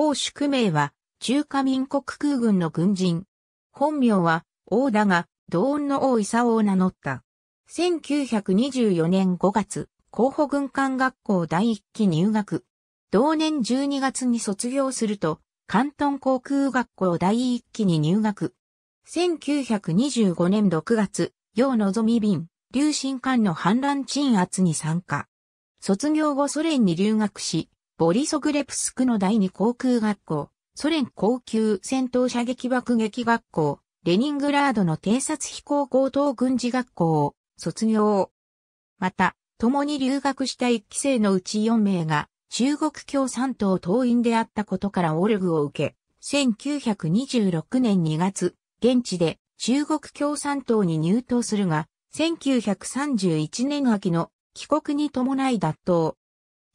王宿命は、中華民国空軍の軍人。本名は、王だが、同音の王勲を名乗った。1924年5月、候補軍艦学校第一期入学。同年12月に卒業すると、関東航空学校第一期に入学。1925年6月、洋のぞみ便、劉進艦の反乱鎮圧に参加。卒業後ソ連に留学し、ボリソグレプスクの第二航空学校、ソ連高級戦闘射撃爆撃学校、レニングラードの偵察飛行高等軍事学校を卒業。また、共に留学した一期生のうち4名が中国共産党党員であったことからオルグを受け、1926年2月、現地で中国共産党に入党するが、1931年秋の帰国に伴い脱党。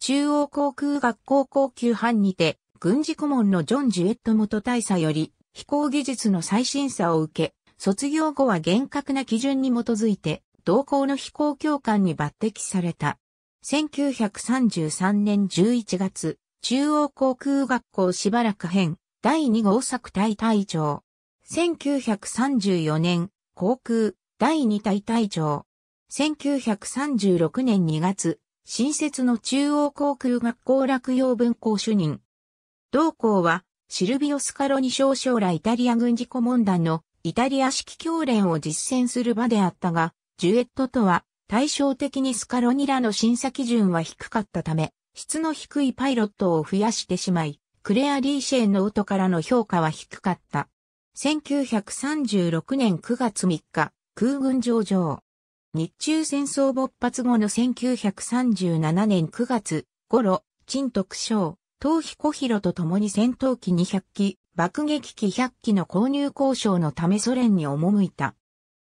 中央航空学校高級班にて、軍事顧問のジョン・ジュエット元大佐より、飛行技術の最新査を受け、卒業後は厳格な基準に基づいて、同校の飛行教官に抜擢された。1933年11月、中央航空学校しばらく編、第2号作隊隊長。1934年、航空、第2隊隊長。1936年2月、新設の中央航空学校落葉文校主任。同校は、シルビオ・スカロニ少将らイタリア軍事顧問団のイタリア式教練を実践する場であったが、ジュエットとは対照的にスカロニらの審査基準は低かったため、質の低いパイロットを増やしてしまい、クレア・リーシェンの音からの評価は低かった。1936年9月3日、空軍上場。日中戦争勃発後の1937年9月頃、陳徳章、東彦広と共に戦闘機200機、爆撃機100機の購入交渉のためソ連に赴いた。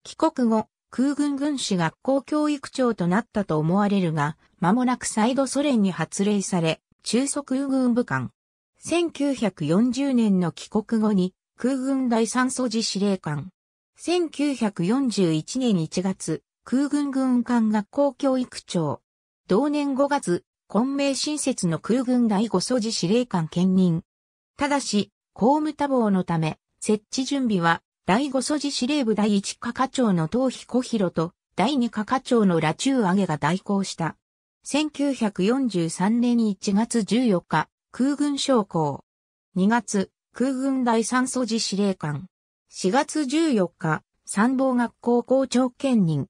帰国後、空軍軍士学校教育長となったと思われるが、間もなく再度ソ連に発令され、中速空軍部官。1940年の帰国後に、空軍第三蘇自司令官。1941年1月、空軍軍艦学校教育長。同年5月、昆明新設の空軍第五素地司令官兼任。ただし、公務多忙のため、設置準備は、第五素地司令部第一課課長の東彦広と、第二課課長の羅中上げが代行した。1943年1月14日、空軍将校。2月、空軍第三素地司令官。4月14日、参謀学校校長兼任。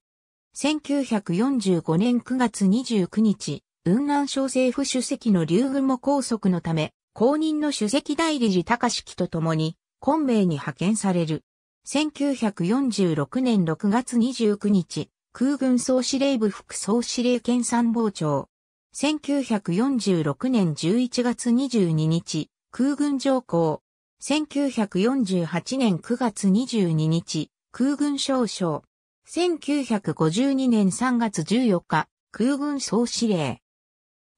1945年9月29日、雲南省政府主席の劉雲も拘束のため、公認の主席代理事高式と共に、昆明に派遣される。1946年6月29日、空軍総司令部副総司令兼参謀長。1946年11月22日、空軍上校。1948年9月22日、空軍少将。1952年3月14日、空軍総司令。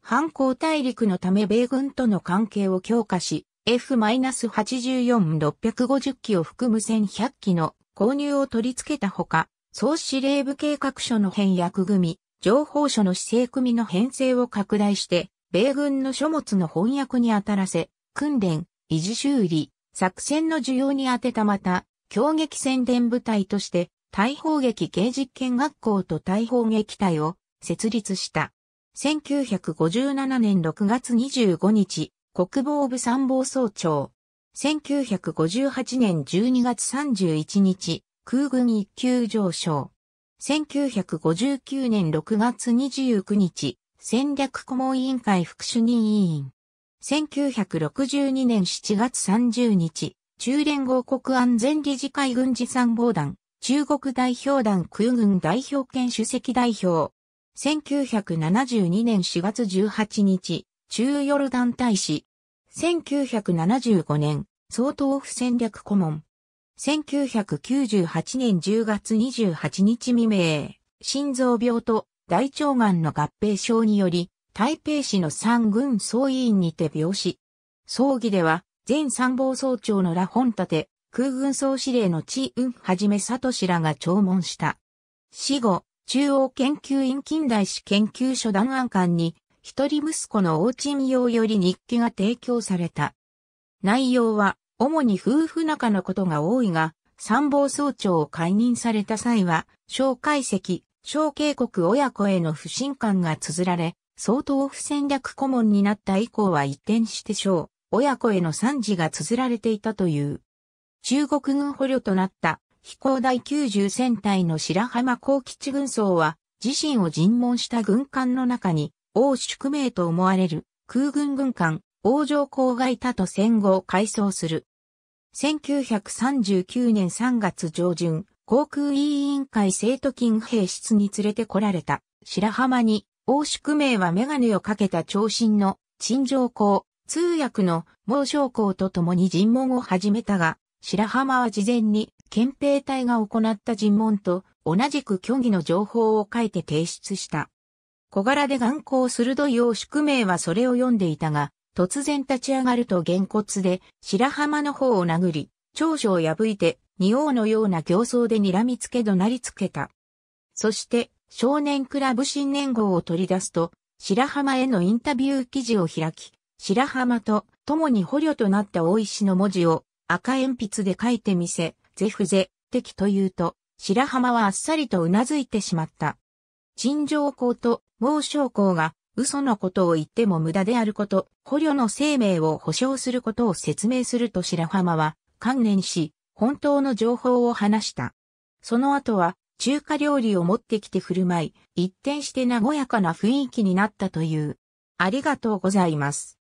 反抗大陸のため米軍との関係を強化し、F-84650 機を含む1100機の購入を取り付けたほか、総司令部計画書の編役組、情報書の施政組の編成を拡大して、米軍の書物の翻訳に当たらせ、訓練、維持修理、作戦の需要に当てたまた、強撃宣伝部隊として、大砲撃芸実験学校と大砲撃隊を設立した。1957年6月25日、国防部参謀総長。1958年12月31日、空軍一級上昇。1959年6月29日、戦略顧問委員会副主任委員。1962年7月30日、中連合国安全理事会軍事参謀団、中国代表団空軍代表兼主席代表。1972年4月18日、中ヨルダン大使。1975年、総統府戦略顧問。1998年10月28日未明、心臓病と大腸がんの合併症により、台北市の三軍総委員にて病死。葬儀では、前参謀総長のラ・ンタ立、空軍総司令のチー・ウンはじめサトシらが弔問した。死後、中央研究院近代史研究所弾案館に、一人息子の王鎮陽より日記が提供された。内容は、主に夫婦仲のことが多いが、参謀総長を解任された際は、小解析、小警告親子への不信感が綴られ、相当不戦略顧問になった以降は一転して小、親子への賛辞が綴られていたという。中国軍捕虜となった飛行第90戦隊の白浜高吉軍曹は自身を尋問した軍艦の中に王宿命と思われる空軍軍艦王城公がいたと戦後を回想する。1939年3月上旬、航空委員会生徒金兵室に連れてこられた白浜に王宿命はメガネをかけた長身の陳情公、通訳の毛将校と共に尋問を始めたが、白浜は事前に憲兵隊が行った尋問と同じく虚偽の情報を書いて提出した。小柄で眼光鋭い王宿命はそれを読んでいたが、突然立ち上がると原骨で白浜の方を殴り、長所を破いて仁王のような形相で睨みつけ怒鳴りつけた。そして少年クラブ新年号を取り出すと、白浜へのインタビュー記事を開き、白浜と共に捕虜となった大石の文字を赤鉛筆で書いてみせ、ぜふぜ、的と言うと、白浜はあっさりとうなずいてしまった。陳情公と孟将公が嘘のことを言っても無駄であること、捕虜の生命を保証することを説明すると白浜は観念し、本当の情報を話した。その後は中華料理を持ってきて振る舞い、一転して和やかな雰囲気になったという。ありがとうございます。